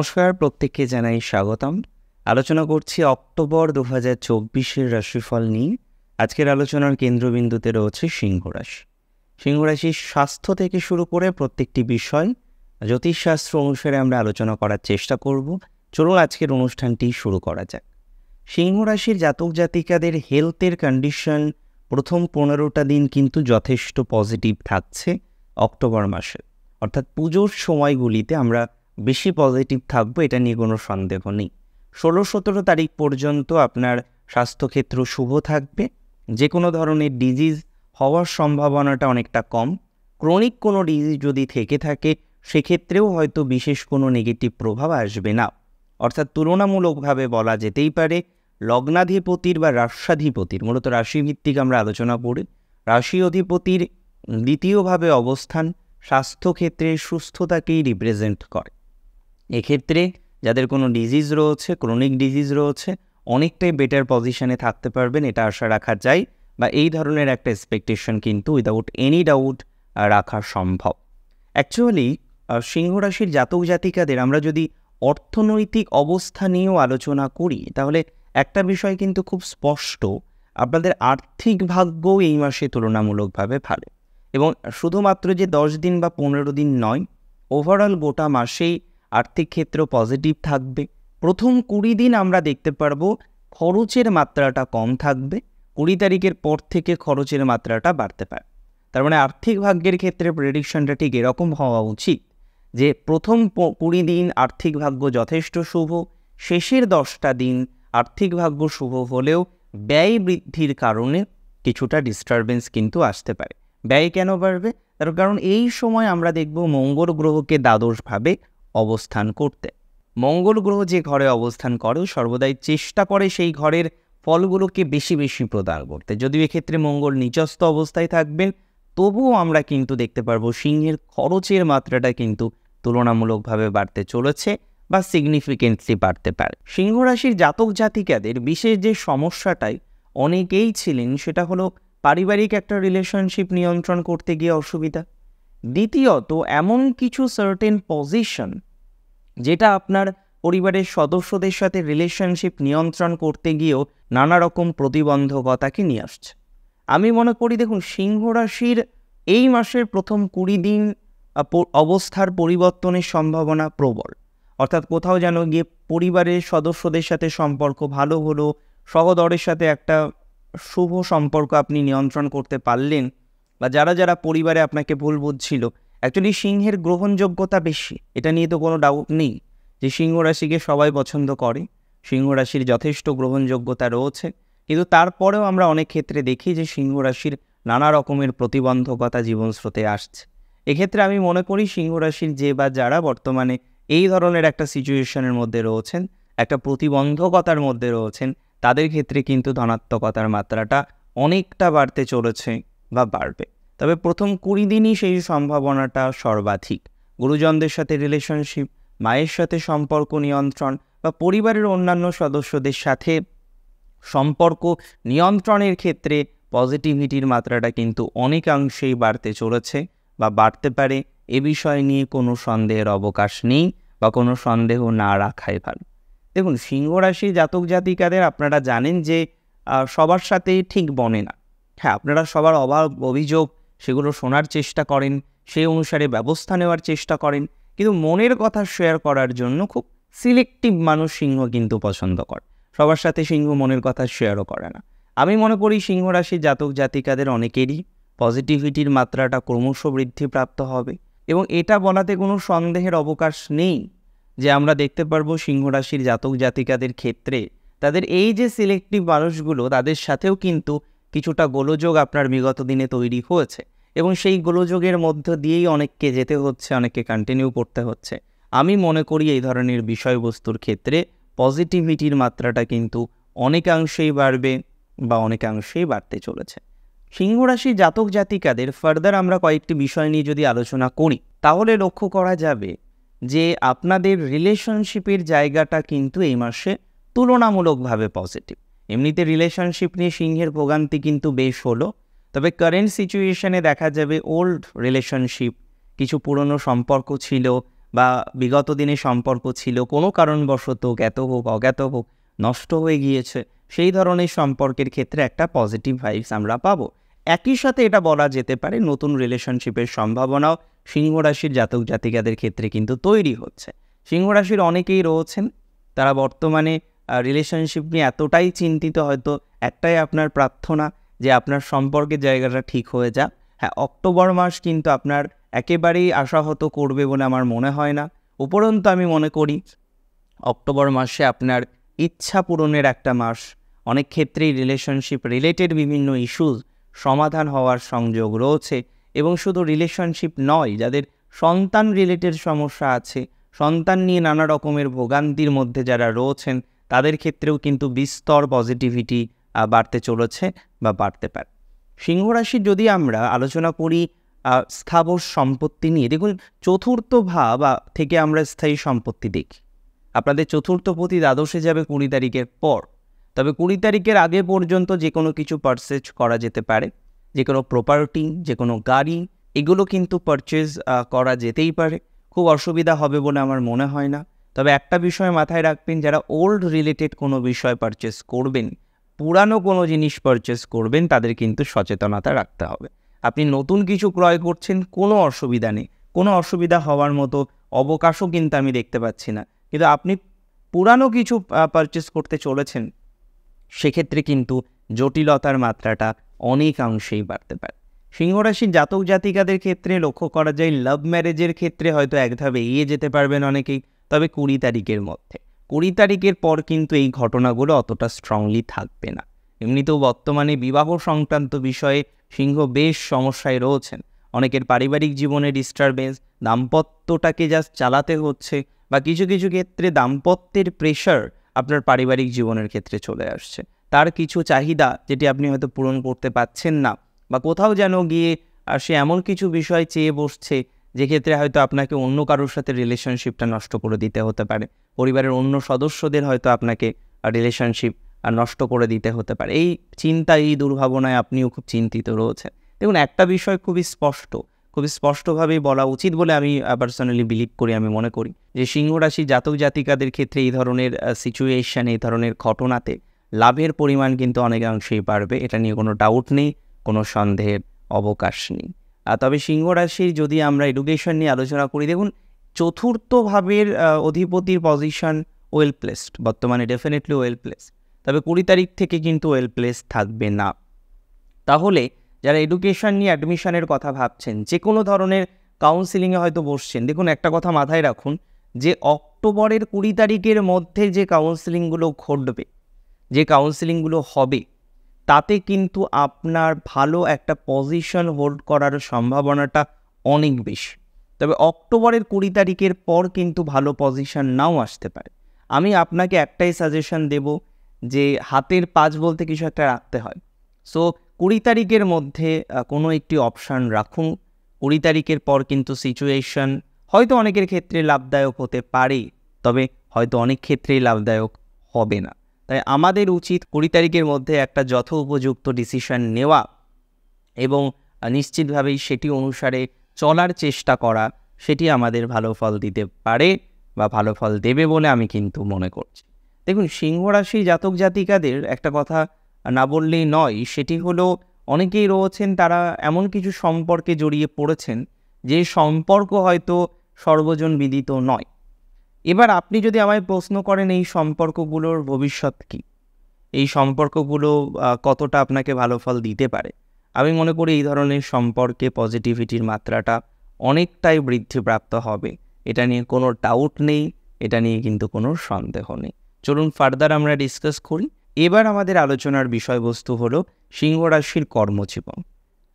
নমস্কার প্রত্যেককে জানাই স্বাগতম আলোচনা করছি অক্টোবর দু হাজার চব্বিশের রাশিফল নিয়ে আজকের আলোচনার কেন্দ্রবিন্দুতে রয়েছে সিংহরাশি সিংহরাশির স্বাস্থ্য থেকে শুরু করে প্রত্যেকটি বিষয় জ্যোতিষশাস্ত্র অনুসারে আমরা আলোচনা করার চেষ্টা করব চলুন আজকের অনুষ্ঠানটি শুরু করা যাক সিংহরাশির জাতক জাতিকাদের হেলথের কন্ডিশন প্রথম পনেরোটা দিন কিন্তু যথেষ্ট পজিটিভ থাকছে অক্টোবর মাসে অর্থাৎ পুজোর সময়গুলিতে আমরা বেশি পজিটিভ থাকবো এটা নিয়ে কোনো সন্দেহ নেই ষোলো সতেরো তারিখ পর্যন্ত আপনার স্বাস্থ্যক্ষেত্র শুভ থাকবে যে কোনো ধরনের ডিজিজ হওয়ার সম্ভাবনাটা অনেকটা কম ক্রনিক কোনো ডিজিজ যদি থেকে থাকে সেক্ষেত্রেও হয়তো বিশেষ কোনো নেগেটিভ প্রভাব আসবে না অর্থাৎ তুলনামূলকভাবে বলা যেতেই পারে লগ্নাধিপতির বা রাশাধিপতির মূলত রাশিভিত্তিক আমরা আলোচনা করি রাশি অধিপতির দ্বিতীয়ভাবে অবস্থান স্বাস্থ্যক্ষেত্রে সুস্থতাকেই রিপ্রেজেন্ট করে এক্ষেত্রে যাদের কোনো ডিজিজ রয়েছে ক্রনিক ডিজিজ রয়েছে অনেকটাই বেটার পজিশানে থাকতে পারবেন এটা আশা রাখা যায় বা এই ধরনের একটা এক্সপেকটেশন কিন্তু উইদাউট এনি ডাউট রাখা সম্ভব অ্যাকচুয়ালি সিংহরাশির জাতক জাতিকাদের আমরা যদি অর্থনৈতিক অবস্থা নিয়েও আলোচনা করি তাহলে একটা বিষয় কিন্তু খুব স্পষ্ট আপনাদের আর্থিক ভাগ্য এই মাসে তুলনামূলকভাবে ভালো এবং শুধুমাত্র যে দশ দিন বা পনেরো দিন নয় ওভারঅল গোটা মাসেই আর্থিক ক্ষেত্র পজিটিভ থাকবে প্রথম কুড়ি দিন আমরা দেখতে পারবো খরচের মাত্রাটা কম থাকবে কুড়ি তারিখের পর থেকে খরচের মাত্রাটা বাড়তে পারে তার মানে আর্থিক ভাগ্যের ক্ষেত্রে প্রেডিকশনটা ঠিক এরকম হওয়া উচিত যে প্রথম কুড়ি দিন আর্থিক ভাগ্য যথেষ্ট শুভ শেষের দশটা দিন আর্থিক ভাগ্য শুভ হলেও ব্যয় বৃদ্ধির কারণে কিছুটা ডিস্টারবেন্স কিন্তু আসতে পারে ব্যয় কেন বাড়বে তার কারণ এই সময় আমরা দেখব মঙ্গল গ্রহকে দ্বাদশভাবে অবস্থান করতে মঙ্গল গ্রহ যে ঘরে অবস্থান করে সর্বদাই চেষ্টা করে সেই ঘরের ফলগুলোকে বেশি বেশি প্রদান করতে যদিও এক্ষেত্রে মঙ্গল নিচস্থ অবস্থায় থাকবেন তবুও আমরা কিন্তু দেখতে পারবো সিংহের খরচের মাত্রাটা কিন্তু তুলনামূলকভাবে বাড়তে চলেছে বা সিগনিফিকেন্টলি বাড়তে পারে সিংহ রাশির জাতক জাতিকাদের বিশেষ যে সমস্যাটাই অনেকেই ছিলেন সেটা হলো পারিবারিক একটা রিলেশনশিপ নিয়ন্ত্রণ করতে গিয়ে অসুবিধা দ্বিতীয়ত এমন কিছু সার্টেন পজিশন যেটা আপনার পরিবারের সদস্যদের সাথে রিলেশনশিপ নিয়ন্ত্রণ করতে গিয়েও নানা রকম প্রতিবন্ধকতাকে নিয়ে আসছে আমি মনে করি দেখুন সিংহ রাশির এই মাসের প্রথম কুড়ি দিন অবস্থার পরিবর্তনের সম্ভাবনা প্রবল অর্থাৎ কোথাও যেন গিয়ে পরিবারের সদস্যদের সাথে সম্পর্ক ভালো হলো সহদরের সাথে একটা শুভ সম্পর্ক আপনি নিয়ন্ত্রণ করতে পারলেন বা যারা যারা পরিবারে আপনাকে ভুল বুঝছিল অ্যাকচুয়ালি সিংহের গ্রহণযোগ্যতা বেশি এটা নিয়ে তো কোনো ডাউট নেই যে সিংহ রাশিকে সবাই পছন্দ করে সিংহ রাশির যথেষ্ট গ্রহণযোগ্যতা রয়েছে কিন্তু তারপরেও আমরা অনেক ক্ষেত্রে দেখি যে সিংহ রাশির নানা রকমের প্রতিবন্ধকতা জীবনস্রোতে আসছে এক্ষেত্রে আমি মনে করি সিংহ রাশির যে বা যারা বর্তমানে এই ধরনের একটা সিচুয়েশনের মধ্যে রয়েছেন একটা প্রতিবন্ধকতার মধ্যে রয়েছেন তাদের ক্ষেত্রে কিন্তু ধনাত্মকতার মাত্রাটা অনেকটা বাড়তে চলেছে বা বাড়বে তবে প্রথম কুড়ি দিনই সেই সম্ভাবনাটা সর্বাধিক গুরুজনদের সাথে রিলেশনশিপ মায়ের সাথে সম্পর্ক নিয়ন্ত্রণ বা পরিবারের অন্যান্য সদস্যদের সাথে সম্পর্ক নিয়ন্ত্রণের ক্ষেত্রে পজিটিভিটির মাত্রাটা কিন্তু অনেকাংশেই বাড়তে চলেছে বা বাড়তে পারে এ বিষয় নিয়ে কোনো সন্দেহের অবকাশ নেই বা কোনো সন্দেহ না রাখাই ভালো দেখুন সিংহরাশি জাতক জাতিকাদের আপনারা জানেন যে সবার সাথে ঠিক বনে না হ্যাঁ আপনারা সবার অভাব অভিযোগ সেগুলো শোনার চেষ্টা করেন সেই অনুসারে ব্যবস্থা নেওয়ার চেষ্টা করেন কিন্তু মনের কথা শেয়ার করার জন্য খুব সিলেক্টিভ মানুষ সিংহ কিন্তু পছন্দ করে সবার সাথে সিংহ মনের কথা শেয়ারও করে না আমি মনে করি সিংহ রাশির জাতক জাতিকাদের অনেকেরই পজিটিভিটির মাত্রাটা ক্রমশ বৃদ্ধিপ্রাপ্ত হবে এবং এটা বলাতে কোনো সন্দেহের অবকাশ নেই যে আমরা দেখতে পারবো সিংহ রাশির জাতক জাতিকাদের ক্ষেত্রে তাদের এই যে সিলেক্টিভ মানুষগুলো তাদের সাথেও কিন্তু কিছুটা গোলযোগ আপনার বিগত দিনে তৈরি হয়েছে এবং সেই গোলযোগের মধ্য দিয়েই অনেককে যেতে হচ্ছে অনেককে কন্টিনিউ করতে হচ্ছে আমি মনে করি এই ধরনের বিষয়বস্তুর ক্ষেত্রে পজিটিভিটির মাত্রাটা কিন্তু অনেকাংশেই বাড়বে বা অনেকাংশেই বাড়তে চলেছে সিংহরাশি জাতক জাতিকাদের ফার্দার আমরা কয়েকটি বিষয় নিয়ে যদি আলোচনা করি তাহলে লক্ষ্য করা যাবে যে আপনাদের রিলেশনশিপের জায়গাটা কিন্তু এই মাসে তুলনামূলকভাবে পজিটিভ এমনিতে রিলেশনশিপ নিয়ে সিংহের ভোগান্তি কিন্তু বেশ হলো তবে কারেন্ট সিচুয়েশনে দেখা যাবে ওল্ড রিলেশনশিপ কিছু পুরনো সম্পর্ক ছিল বা বিগত দিনে সম্পর্ক ছিল কোনো কারণবশত জ্ঞাত হোক অজ্ঞাত হোক নষ্ট হয়ে গিয়েছে সেই ধরনের সম্পর্কের ক্ষেত্রে একটা পজিটিভ ভাইবস আমরা পাবো একই সাথে এটা বলা যেতে পারে নতুন রিলেশনশিপের সম্ভাবনাও সিংহরাশির জাতক জাতিকাদের ক্ষেত্রে কিন্তু তৈরি হচ্ছে সিংহরাশির অনেকেই রয়েছেন তারা বর্তমানে রিলেশনশিপ নিয়ে এতটাই চিন্তিত হয়তো একটাই আপনার প্রার্থনা যে আপনার সম্পর্কের জায়গাটা ঠিক হয়ে যাক হ্যাঁ অক্টোবর মাস কিন্তু আপনার একেবারেই আশাহত করবে বলে আমার মনে হয় না উপরন্তু আমি মনে করি অক্টোবর মাসে আপনার ইচ্ছা পূরণের একটা মাস অনেক ক্ষেত্রেই রিলেশনশিপ রিলেটেড বিভিন্ন ইস্যুজ সমাধান হওয়ার সংযোগ রয়েছে এবং শুধু রিলেশনশিপ নয় যাদের সন্তান রিলেটেড সমস্যা আছে সন্তান নিয়ে নানা রকমের ভোগান্তির মধ্যে যারা রয়েছেন তাদের ক্ষেত্রেও কিন্তু বিস্তর পজিটিভিটি বাড়তে চলেছে বা বাড়তে পারে সিংহ রাশির যদি আমরা আলোচনা করি স্থাবর সম্পত্তি নিয়ে দেখুন চতুর্থ ভাব থেকে আমরা স্থায়ী সম্পত্তি দেখি আপনাদের চতুর্থ প্রতি দ্বাদশে যাবে কুড়ি তারিখের পর তবে কুড়ি তারিখের আগে পর্যন্ত যে কোনো কিছু পারচেজ করা যেতে পারে যে কোনো প্রপার্টি যে কোনো গাড়ি এগুলো কিন্তু পারচেজ করা যেতেই পারে খুব অসুবিধা হবে বলে আমার মনে হয় না তবে একটা বিষয় মাথায় রাখবেন যারা ওল্ড রিলেটেড কোনো বিষয় পারচেস করবেন পুরানো কোনো জিনিস পারচেস করবেন তাদের কিন্তু সচেতনতা রাখতে হবে আপনি নতুন কিছু ক্রয় করছেন কোনো অসুবিধা নেই কোনো অসুবিধা হওয়ার মতো অবকাশও কিন্তু আমি দেখতে পাচ্ছি না কিন্তু আপনি পুরানো কিছু পারচেস করতে চলেছেন সেক্ষেত্রে কিন্তু জটিলতার মাত্রাটা অনেকাংশেই বাড়তে পারে সিংহরাশির জাতক জাতিকাদের ক্ষেত্রে লক্ষ্য করা যায় লাভ ম্যারেজের ক্ষেত্রে হয়তো এক এগিয়ে যেতে পারবেন অনেকেই তবে কুড়ি তারিখের মধ্যে কুড়ি তারিখের পর কিন্তু এই ঘটনাগুলো অতটা স্ট্রংলি থাকবে না এমনিতেও বর্তমানে বিবাহ সংক্রান্ত বিষয়ে সিংহ বেশ সমস্যায় রয়েছেন অনেকের পারিবারিক জীবনে ডিস্টারবেন্স দাম্পত্যটাকে জাস্ট চালাতে হচ্ছে বা কিছু কিছু ক্ষেত্রে দাম্পত্যের প্রেশার আপনার পারিবারিক জীবনের ক্ষেত্রে চলে আসছে তার কিছু চাহিদা যেটি আপনি হয়তো পূরণ করতে পারছেন না বা কোথাও যেন গিয়ে সে এমন কিছু বিষয় চেয়ে বসছে যে ক্ষেত্রে হয়তো আপনাকে অন্য কারোর সাথে রিলেশনশিপটা নষ্ট করে দিতে হতে পারে পরিবারের অন্য সদস্যদের হয়তো আপনাকে রিলেশনশিপ নষ্ট করে দিতে হতে পারে এই চিন্তা এই দুর্ভাবনায় আপনিও খুব চিন্তিত রয়েছেন দেখুন একটা বিষয় খুবই স্পষ্ট খুবই স্পষ্টভাবেই বলা উচিত বলে আমি পার্সোনালি বিলিভ করি আমি মনে করি যে সিংহরাশি জাতক জাতিকাদের ক্ষেত্রে এই ধরনের সিচুয়েশান এই ধরনের ঘটনাতে লাভের পরিমাণ কিন্তু অনেকাংশেই বাড়বে এটা নিয়ে কোনো ডাউট নেই কোনো সন্দেহের অবকাশ নেই তবে সিংহ রাশির যদি আমরা এডুকেশন নিয়ে আলোচনা করি দেখুন চতুর্থ ভাবের অধিপতির পজিশন ওয়েল প্লেসড বর্তমানে ডেফিনেটলি ওয়েল প্লেস তবে কুড়ি তারিখ থেকে কিন্তু ওয়েল প্লেস থাকবে না তাহলে যারা এডুকেশন নিয়ে অ্যাডমিশনের কথা ভাবছেন যে কোনো ধরনের কাউন্সিলিংয়ে হয়তো বসছেন দেখুন একটা কথা মাথায় রাখুন যে অক্টোবরের কুড়ি তারিখের মধ্যে যে কাউন্সিলিংগুলো ঘটবে যে কাউন্সিলিংগুলো হবে তাতে কিন্তু আপনার ভালো একটা পজিশন হোল্ড করার সম্ভাবনাটা অনেক বেশি তবে অক্টোবরের কুড়ি তারিখের পর কিন্তু ভালো পজিশন নাও আসতে পারে আমি আপনাকে একটাই সাজেশন দেব যে হাতের পাঁচ বলতে কিছু একটা রাখতে হয় সো কুড়ি তারিখের মধ্যে কোনো একটি অপশান রাখুন কুড়ি তারিখের পর কিন্তু সিচুয়েশন হয়তো অনেকের ক্ষেত্রে লাভদায়ক হতে পারে তবে হয়তো অনেক ক্ষেত্রেই লাভদায়ক হবে না তাই আমাদের উচিত কুড়ি তারিখের মধ্যে একটা যথ উপযুক্ত ডিসিশন নেওয়া এবং নিশ্চিতভাবেই সেটি অনুসারে চলার চেষ্টা করা সেটি আমাদের ভালো ফল দিতে পারে বা ভালো ফল দেবে বলে আমি কিন্তু মনে করছি দেখুন সিংহ রাশি জাতক জাতিকাদের একটা কথা না বললেই নয় সেটি হলো অনেকেই রয়েছেন তারা এমন কিছু সম্পর্কে জড়িয়ে পড়েছেন যে সম্পর্ক হয়তো সর্বজন বিদিত নয় এবার আপনি যদি আমায় প্রশ্ন করেন এই সম্পর্কগুলোর ভবিষ্যৎ কি এই সম্পর্কগুলো কতটা আপনাকে ভালো ফল দিতে পারে আমি মনে করি এই ধরনের সম্পর্কে পজিটিভিটির মাত্রাটা অনেকটাই বৃদ্ধিপ্রাপ্ত হবে এটা নিয়ে কোনো ডাউট নেই এটা নিয়ে কিন্তু কোনো সন্দেহ নেই চলুন ফার্দার আমরা ডিসকাস করি এবার আমাদের আলোচনার বিষয়বস্তু হল সিংহরাশির কর্মজীবন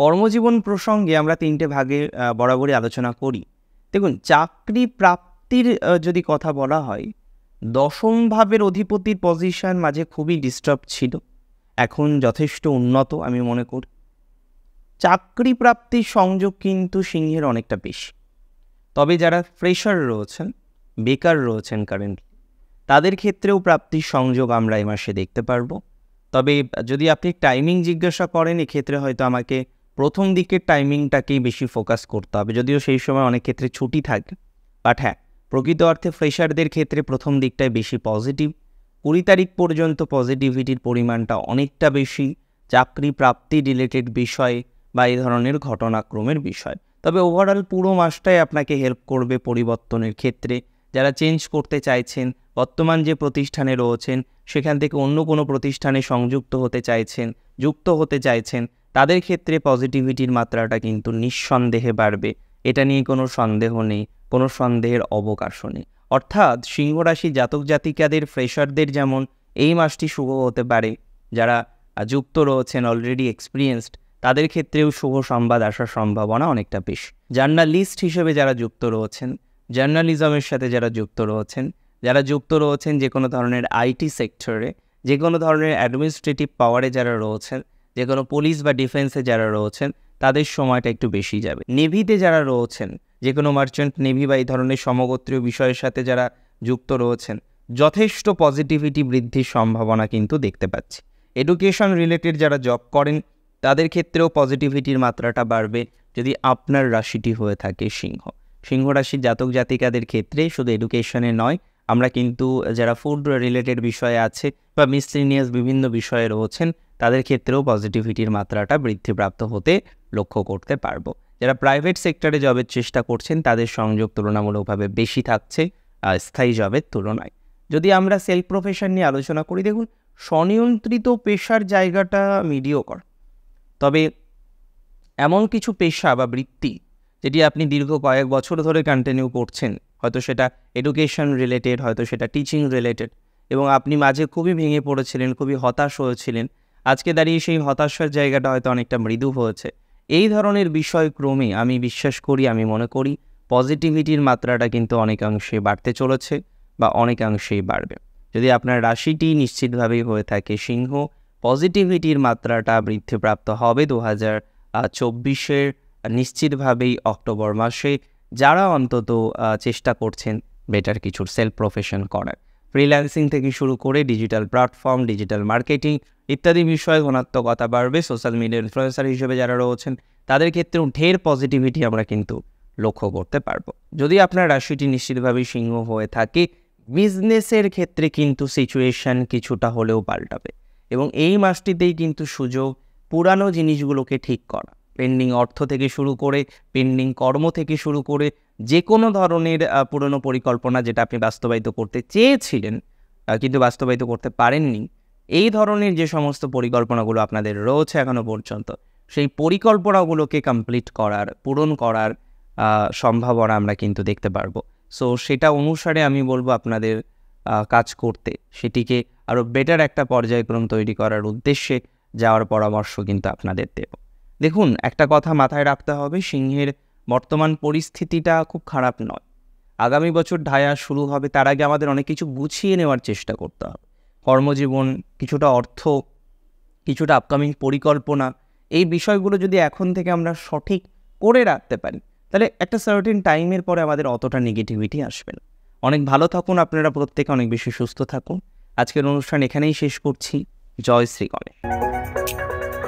কর্মজীবন প্রসঙ্গে আমরা তিনটে ভাগে বরাবরই আলোচনা করি দেখুন চাকরি প্রাপ্ত অধিপতির যদি কথা বলা হয় দশম ভাবের অধিপতির পজিশন মাঝে খুবই ডিস্টার্ব ছিল এখন যথেষ্ট উন্নত আমি মনে করি চাকরি প্রাপ্তির সংযোগ কিন্তু সিংহের অনেকটা বেশি তবে যারা ফ্রেশার রয়েছেন বেকার রয়েছেন কারেন্টলি তাদের ক্ষেত্রেও প্রাপ্তির সংযোগ আমরা এ মাসে দেখতে পারবো তবে যদি আপনি টাইমিং জিজ্ঞাসা করেন এক্ষেত্রে হয়তো আমাকে প্রথম দিকের টাইমিংটাকেই বেশি ফোকাস করতে হবে যদিও সেই সময় অনেক ক্ষেত্রে ছুটি থাকে বাট হ্যাঁ প্রকৃত অর্থে ফ্রেশারদের ক্ষেত্রে প্রথম দিকটায় বেশি পজিটিভ কুড়ি তারিখ পর্যন্ত পজিটিভিটির পরিমাণটা অনেকটা বেশি চাকরি প্রাপ্তি রিলেটেড বিষয় বা এই ধরনের ঘটনাক্রমের বিষয় তবে ওভারঅল পুরো মাসটাই আপনাকে হেল্প করবে পরিবর্তনের ক্ষেত্রে যারা চেঞ্জ করতে চাইছেন বর্তমান যে প্রতিষ্ঠানে রয়েছেন সেখান থেকে অন্য কোনো প্রতিষ্ঠানে সংযুক্ত হতে চাইছেন যুক্ত হতে চাইছেন তাদের ক্ষেত্রে পজিটিভিটির মাত্রাটা কিন্তু নিঃসন্দেহে বাড়বে এটা নিয়ে কোনো সন্দেহ নেই কোনো সন্দেহের অবকাশও নেই অর্থাৎ সিংহরাশি জাতক জাতিকাদের ফ্রেশারদের যেমন এই মাসটি শুভ হতে পারে যারা যুক্ত রয়েছেন অলরেডি এক্সপিরিয়েন্সড তাদের ক্ষেত্রেও শুভ সংবাদ আসার সম্ভাবনা অনেকটা বেশি জার্নালিস্ট হিসেবে যারা যুক্ত রয়েছেন জার্নালিজমের সাথে যারা যুক্ত রয়েছেন যারা যুক্ত রয়েছেন যে কোনো ধরনের আইটি সেক্টরে যে কোনো ধরনের অ্যাডমিনিস্ট্রেটিভ পাওয়ারে যারা রয়েছেন যে কোনো পুলিশ বা ডিফেন্সে যারা রয়েছেন তাদের সময়টা একটু বেশি যাবে নেভিতে যারা রয়েছেন যে কোনো মার্চেন্ট নেভি বা এই ধরনের সমগোত্রীয় বিষয়ের সাথে যারা যুক্ত রয়েছেন যথেষ্ট পজিটিভিটি বৃদ্ধির সম্ভাবনা কিন্তু দেখতে পাচ্ছি এডুকেশন রিলেটেড যারা জব করেন তাদের ক্ষেত্রেও পজিটিভিটির মাত্রাটা বাড়বে যদি আপনার রাশিটি হয়ে থাকে সিংহ সিংহ রাশির জাতক জাতিকাদের ক্ষেত্রে শুধু এডুকেশনে নয় আমরা কিন্তু যারা ফুড রিলেটেড বিষয়ে আছে বা মিসলিনিয়াস বিভিন্ন বিষয়ে রয়েছেন তাদের ক্ষেত্রেও পজিটিভিটির মাত্রাটা বৃদ্ধিপ্রাপ্ত হতে লক্ষ্য করতে পারবো যারা প্রাইভেট সেক্টরে জবের চেষ্টা করছেন তাদের সংযোগ তুলনামূলকভাবে বেশি থাকছে স্থায়ী জবের তুলনায় যদি আমরা সেলফ প্রফেশন নিয়ে আলোচনা করি দেখুন স্বনিয়ন্ত্রিত পেশার জায়গাটা মিডিওকর তবে এমন কিছু পেশা বা বৃত্তি যেটি আপনি দীর্ঘ কয়েক বছর ধরে কন্টিনিউ করছেন হয়তো সেটা এডুকেশন রিলেটেড হয়তো সেটা টিচিং রিলেটেড এবং আপনি মাঝে খুবই ভেঙে পড়েছিলেন খুবই হতাশ হয়েছিলেন আজকে দাঁড়িয়ে সেই হতাশার জায়গাটা হয়তো অনেকটা মৃদু হয়েছে এই ধরনের বিষয় ক্রমে আমি বিশ্বাস করি আমি মনে করি পজিটিভিটির মাত্রাটা কিন্তু অনেকাংশে বাড়তে চলেছে বা অনেকাংশেই বাড়বে যদি আপনার রাশিটি নিশ্চিতভাবেই হয়ে থাকে সিংহ পজিটিভিটির মাত্রাটা বৃদ্ধিপ্রাপ্ত হবে দু হাজার চব্বিশের নিশ্চিতভাবেই অক্টোবর মাসে যারা অন্তত চেষ্টা করছেন বেটার কিছুর সেলফ প্রফেশন করার ফ্রিল্যান্সিং থেকে শুরু করে ডিজিটাল প্ল্যাটফর্ম ডিজিটাল মার্কেটিং ইত্যাদি বিষয়ে গুণাত্মকতা বাড়বে সোশ্যাল মিডিয়া ইনফ্লুয়েন্সার হিসেবে যারা রয়েছেন তাদের ক্ষেত্রেও ঢের পজিটিভিটি আমরা কিন্তু লক্ষ্য করতে পারবো যদি আপনার রাশিটি নিশ্চিতভাবেই সিংহ হয়ে থাকে বিজনেসের ক্ষেত্রে কিন্তু সিচুয়েশান কিছুটা হলেও পাল্টাবে এবং এই মাসটিতেই কিন্তু সুযোগ পুরানো জিনিসগুলোকে ঠিক করা পেন্ডিং অর্থ থেকে শুরু করে পেন্ডিং কর্ম থেকে শুরু করে যে কোনো ধরনের পুরনো পরিকল্পনা যেটা আপনি বাস্তবায়িত করতে চেয়েছিলেন কিন্তু বাস্তবায়িত করতে পারেননি এই ধরনের যে সমস্ত পরিকল্পনাগুলো আপনাদের রয়েছে এখনও পর্যন্ত সেই পরিকল্পনাগুলোকে কমপ্লিট করার পূরণ করার সম্ভাবনা আমরা কিন্তু দেখতে পারবো সো সেটা অনুসারে আমি বলবো আপনাদের কাজ করতে সেটিকে আরও বেটার একটা পর্যায়ক্রম তৈরি করার উদ্দেশ্যে যাওয়ার পরামর্শ কিন্তু আপনাদের দেব দেখুন একটা কথা মাথায় রাখতে হবে সিংহের বর্তমান পরিস্থিতিটা খুব খারাপ নয় আগামী বছর ঢায়া শুরু হবে তার আগে আমাদের অনেক কিছু গুছিয়ে নেওয়ার চেষ্টা করতে হবে কর্মজীবন কিছুটা অর্থ কিছুটা আপকামিং পরিকল্পনা এই বিষয়গুলো যদি এখন থেকে আমরা সঠিক করে রাখতে পারি তাহলে একটা সার্টিন টাইমের পরে আমাদের অতটা নেগেটিভিটি আসবে না অনেক ভালো থাকুন আপনারা প্রত্যেকে অনেক বেশি সুস্থ থাকুন আজকের অনুষ্ঠান এখানেই শেষ করছি জয় শ্রী গণেশ